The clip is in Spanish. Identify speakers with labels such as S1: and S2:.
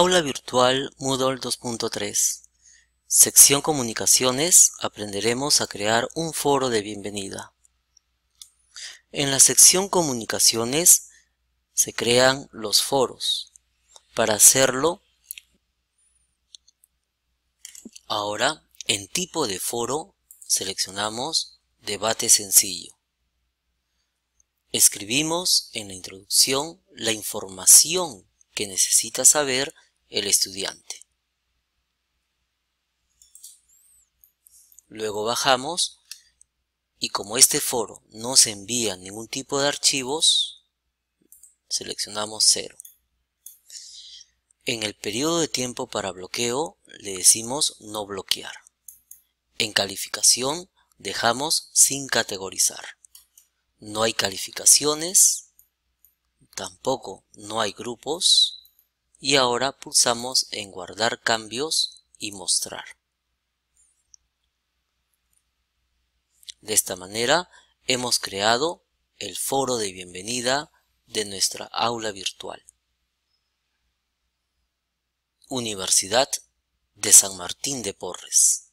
S1: Aula Virtual Moodle 2.3 Sección Comunicaciones aprenderemos a crear un foro de bienvenida. En la sección Comunicaciones se crean los foros. Para hacerlo, ahora en tipo de foro seleccionamos debate sencillo. Escribimos en la introducción la información que necesita saber el estudiante. Luego bajamos y como este foro no se envía ningún tipo de archivos, seleccionamos 0. En el periodo de tiempo para bloqueo le decimos no bloquear. En calificación dejamos sin categorizar. No hay calificaciones, tampoco no hay grupos, y ahora pulsamos en guardar cambios y mostrar. De esta manera hemos creado el foro de bienvenida de nuestra aula virtual. Universidad de San Martín de Porres.